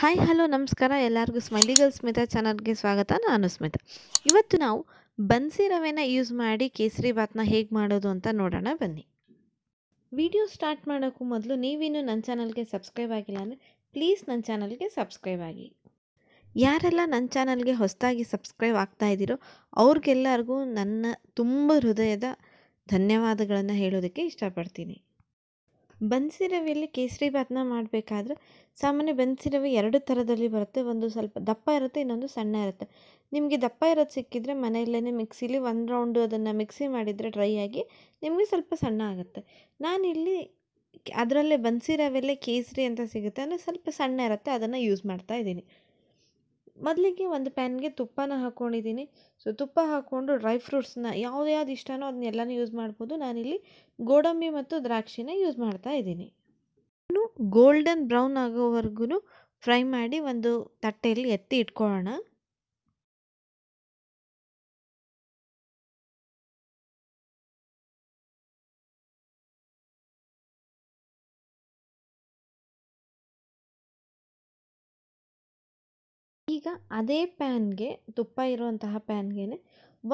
hi hello ನಮಸ್ಕಾರ ಎಲ್ಲರಿಗೂ ಸ್ಮೈಲಿಗಲ್ ಸ್ಮಿತಾ ಚಾನಲ್ಗೆ ಸ್ವಾಗತ ನಾನು ಸ್ಮಿತಾ ಇವತ್ತು ನಾವು ಬನ್ಸಿ ರವೆನ ಯೂಸ್ ಮಾಡಿ ಕೇಸರಿ ಭಾತ್ನ ಹೇಗೆ ಮಾಡೋದು ಅಂತ ನೋಡೋಣ ಬನ್ನಿ ವಿಡಿಯೋ ಸ್ಟಾರ್ಟ್ ಮಾಡೋಕ್ಕೂ ಮೊದಲು ನೀವಿನ್ನೂ ನನ್ನ ಚಾನಲ್ಗೆ ಸಬ್ಸ್ಕ್ರೈಬ್ ಆಗಿಲ್ಲ ಅಂದರೆ ಪ್ಲೀಸ್ ನನ್ನ ಚಾನಲ್ಗೆ ಸಬ್ಸ್ಕ್ರೈಬ್ ಆಗಿ ಯಾರೆಲ್ಲ ನನ್ನ ಚಾನಲ್ಗೆ ಹೊಸದಾಗಿ ಸಬ್ಸ್ಕ್ರೈಬ್ ಆಗ್ತಾ ಇದ್ದೀರೋ ಅವ್ರಿಗೆಲ್ಲರಿಗೂ ನನ್ನ ತುಂಬ ಹೃದಯದ ಧನ್ಯವಾದಗಳನ್ನು ಹೇಳೋದಕ್ಕೆ ಇಷ್ಟಪಡ್ತೀನಿ ಬನ್ಸಿ ರವೆಯಲ್ಲಿ ಕೇಸರಿ ಭಾತ್ನ ಮಾಡಬೇಕಾದ್ರೆ ಸಾಮಾನ್ಯ ಬೆನ್ಸಿರವೆ ಎರಡು ಥರದಲ್ಲಿ ಬರುತ್ತೆ ಒಂದು ಸ್ವಲ್ಪ ದಪ್ಪ ಇರುತ್ತೆ ಇನ್ನೊಂದು ಸಣ್ಣ ಇರುತ್ತೆ ನಿಮಗೆ ದಪ್ಪ ಇರೋದು ಸಿಕ್ಕಿದರೆ ಮನೆಯಲ್ಲೇ ಮಿಕ್ಸಿಲಿ ಒಂದು ರೌಂಡು ಅದನ್ನು ಮಿಕ್ಸಿ ಮಾಡಿದರೆ ಡ್ರೈ ಆಗಿ ನಿಮಗೆ ಸ್ವಲ್ಪ ಸಣ್ಣ ಆಗುತ್ತೆ ನಾನಿಲ್ಲಿ ಅದರಲ್ಲೇ ಬನ್ಸಿ ಕೇಸರಿ ಅಂತ ಸಿಗುತ್ತೆ ಅಂದರೆ ಸ್ವಲ್ಪ ಸಣ್ಣ ಇರುತ್ತೆ ಅದನ್ನು ಯೂಸ್ ಮಾಡ್ತಾ ಇದ್ದೀನಿ ಮೊದಲಿಗೆ ಒಂದು ಪ್ಯಾನ್ಗೆ ತುಪ್ಪನ ಹಾಕ್ಕೊಂಡಿದ್ದೀನಿ ಸೊ ತುಪ್ಪ ಹಾಕ್ಕೊಂಡು ಡ್ರೈ ಫ್ರೂಟ್ಸ್ನ ಯಾವ್ದು ಯಾವ್ದು ಇಷ್ಟನೋ ಅದನ್ನೆಲ್ಲನೂ ಯೂಸ್ ಮಾಡ್ಬೋದು ನಾನಿಲ್ಲಿ ಗೋಡಂಬಿ ಮತ್ತು ದ್ರಾಕ್ಷಿನ ಯೂಸ್ ಮಾಡ್ತಾ ಇದ್ದೀನಿ ಗೋಲ್ಡನ್ ಬ್ರೌನ್ ಆಗೋವರೆಗೂ ಫ್ರೈ ಮಾಡಿ ಒಂದು ತಟ್ಟೆಯಲ್ಲಿ ಎತ್ತಿ ಇಟ್ಕೊಳ್ಳೋಣ ಈಗ ಅದೇ ಪ್ಯಾನ್ಗೆ ತುಪ್ಪ ಇರುವಂತಹ ಪ್ಯಾನ್ಗೆ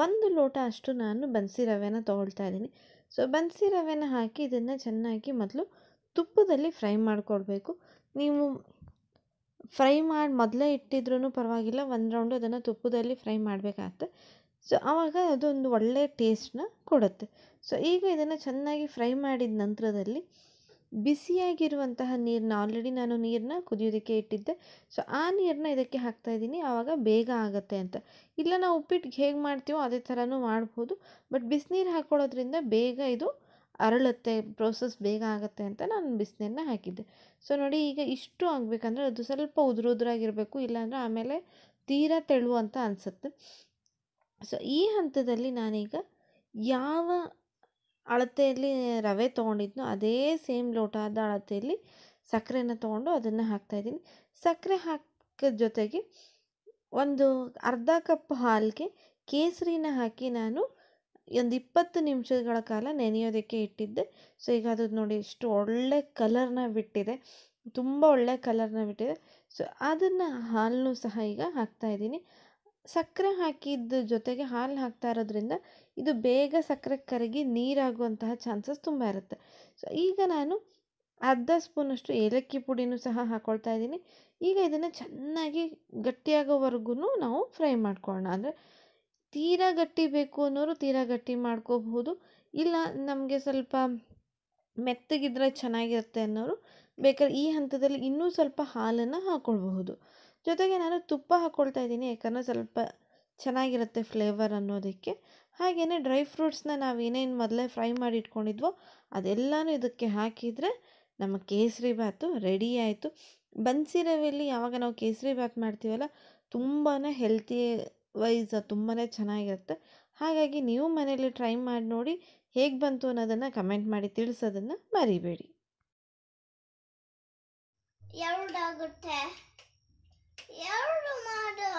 ಒಂದು ಲೋಟ ಅಷ್ಟು ನಾನು ಬನ್ಸಿ ರವೆನ ತೊಗೊಳ್ತಾ ಇದ್ದೀನಿ ಸೊ ಬನ್ಸಿ ರವೆನ ಹಾಕಿ ಇದನ್ನು ಚೆನ್ನಾಗಿ ಮೊದಲು ತುಪ್ಪದಲ್ಲಿ ಫ್ರೈ ಮಾಡಿಕೊಡ್ಬೇಕು ನೀವು ಫ್ರೈ ಮಾಡಿ ಮೊದಲೇ ಇಟ್ಟಿದ್ರೂ ಪರವಾಗಿಲ್ಲ ಒಂದು ರೌಂಡು ಅದನ್ನು ತುಪ್ಪದಲ್ಲಿ ಫ್ರೈ ಮಾಡಬೇಕಾಗತ್ತೆ ಸೊ ಆವಾಗ ಅದೊಂದು ಒಳ್ಳೆಯ ಟೇಸ್ಟ್ನ ಕೊಡುತ್ತೆ ಸೊ ಈಗ ಇದನ್ನು ಚೆನ್ನಾಗಿ ಫ್ರೈ ಮಾಡಿದ ನಂತರದಲ್ಲಿ ಬಿಸಿಯಾಗಿರುವಂತಹ ನೀರನ್ನ ಆಲ್ರೆಡಿ ನಾನು ನೀರನ್ನ ಕುದಿಯೋದಕ್ಕೆ ಇಟ್ಟಿದ್ದೆ ಸೊ ಆ ನೀರನ್ನ ಇದಕ್ಕೆ ಹಾಕ್ತಾ ಇದ್ದೀನಿ ಆವಾಗ ಬೇಗ ಆಗುತ್ತೆ ಅಂತ ಇಲ್ಲ ನಾವು ಉಪ್ಪಿಟ್ಟಿಗೆ ಹೇಗೆ ಮಾಡ್ತೀವೋ ಅದೇ ಥರನೂ ಮಾಡ್ಬೋದು ಬಟ್ ಬಿಸಿನೀರು ಹಾಕ್ಕೊಳ್ಳೋದ್ರಿಂದ ಬೇಗ ಇದು ಅರಳುತ್ತೆ ಪ್ರೋಸೆಸ್ ಬೇಗ ಆಗುತ್ತೆ ಅಂತ ನಾನು ಬಿಸಿನೀರನ್ನ ಹಾಕಿದ್ದೆ ಸೊ ನೋಡಿ ಈಗ ಇಷ್ಟು ಆಗಬೇಕಂದ್ರೆ ಅದು ಸ್ವಲ್ಪ ಉದುರು ಉದುರಾಗಿರಬೇಕು ಇಲ್ಲಾಂದರೆ ಆಮೇಲೆ ತೀರಾ ತೆಳು ಅಂತ ಅನಿಸುತ್ತೆ ಸೊ ಈ ಹಂತದಲ್ಲಿ ನಾನೀಗ ಯಾವ ಅಳತೆಯಲ್ಲಿ ರವೆ ತೊಗೊಂಡಿದ್ನೋ ಅದೇ ಸೇಮ್ ಲೋಟದ ಅಳತೆಯಲ್ಲಿ ಸಕ್ಕರೆನ ತೊಗೊಂಡು ಅದನ್ನು ಹಾಕ್ತಾಯಿದ್ದೀನಿ ಸಕ್ಕರೆ ಹಾಕಿದ ಜೊತೆಗೆ ಒಂದು ಅರ್ಧ ಕಪ್ ಹಾಲಿಗೆ ಕೇಸರಿನ ಹಾಕಿ ನಾನು ಒಂದು ಇಪ್ಪತ್ತು ನಿಮಿಷಗಳ ಕಾಲ ನೆನೆಯೋದಕ್ಕೆ ಇಟ್ಟಿದ್ದೆ ಸೊ ಈಗ ಅದು ನೋಡಿ ಎಷ್ಟು ಒಳ್ಳೆ ಕಲರ್ನ ಬಿಟ್ಟಿದೆ ತುಂಬ ಒಳ್ಳೆ ಕಲರ್ನ ಬಿಟ್ಟಿದೆ ಸೊ ಅದನ್ನು ಹಾಲನ್ನು ಸಹ ಈಗ ಹಾಕ್ತಾ ಇದ್ದೀನಿ ಸಕ್ಕರೆ ಹಾಕಿದ್ದ ಜೊತೆಗೆ ಹಾಲು ಹಾಕ್ತಾ ಇರೋದ್ರಿಂದ ಇದು ಬೇಗ ಸಕ್ಕರೆ ಕರಗಿ ನೀರಾಗುವಂತಹ ಚಾನ್ಸಸ್ ತುಂಬ ಇರುತ್ತೆ ಸೊ ಈಗ ನಾನು ಅರ್ಧ ಸ್ಪೂನಷ್ಟು ಏಲಕ್ಕಿ ಪುಡಿನೂ ಸಹ ಹಾಕ್ಕೊಳ್ತಾ ಇದ್ದೀನಿ ಈಗ ಇದನ್ನು ಚೆನ್ನಾಗಿ ಗಟ್ಟಿಯಾಗೋವರೆಗೂ ನಾವು ಫ್ರೈ ಮಾಡ್ಕೊಳ್ಳೋಣ ಅಂದರೆ ತೀರಾ ಗಟ್ಟಿ ಬೇಕು ಅನ್ನೋರು ತೀರಾ ಗಟ್ಟಿ ಮಾಡ್ಕೋಬಹುದು ಇಲ್ಲ ನಮಗೆ ಸ್ವಲ್ಪ ಮೆತ್ತಗಿದ್ರೆ ಚೆನ್ನಾಗಿರುತ್ತೆ ಅನ್ನೋರು ಬೇಕಾದ್ರೆ ಈ ಹಂತದಲ್ಲಿ ಇನ್ನೂ ಸ್ವಲ್ಪ ಹಾಲನ್ನು ಹಾಕ್ಕೊಳ್ಬಹುದು ಜೊತೆಗೆ ನಾನು ತುಪ್ಪ ಹಾಕ್ಕೊಳ್ತಾ ಇದ್ದೀನಿ ಯಾಕಂದರೆ ಸ್ವಲ್ಪ ಚೆನ್ನಾಗಿರುತ್ತೆ ಫ್ಲೇವರ್ ಅನ್ನೋದಕ್ಕೆ ಹಾಗೆಯೇ ಡ್ರೈ ಫ್ರೂಟ್ಸ್ನ ನಾವು ಏನೇನು ಮೊದಲೇ ಫ್ರೈ ಮಾಡಿ ಇಟ್ಕೊಂಡಿದ್ವೋ ಅದೆಲ್ಲನೂ ಇದಕ್ಕೆ ಹಾಕಿದರೆ ನಮ್ಮ ಕೇಸರಿ ಭಾತು ರೆಡಿ ಆಯಿತು ಬನ್ಸಿ ರವೆಯಲ್ಲಿ ಯಾವಾಗ ನಾವು ಕೇಸರಿ ಭಾತ್ ಮಾಡ್ತೀವಲ್ಲ ತುಂಬಾ ಹೆಲ್ತಿ ವೈಸ್ ತುಂಬಾ ಚೆನ್ನಾಗಿರುತ್ತೆ ಹಾಗಾಗಿ ನೀವು ಮನೇಲಿ ಟ್ರೈ ಮಾಡಿ ನೋಡಿ ಹೇಗೆ ಬಂತು ಅನ್ನೋದನ್ನು ಕಮೆಂಟ್ ಮಾಡಿ ತಿಳಿಸೋದನ್ನು ಮರಿಬೇಡಿ ಎರಡು ಎರಡು ಮಾಡು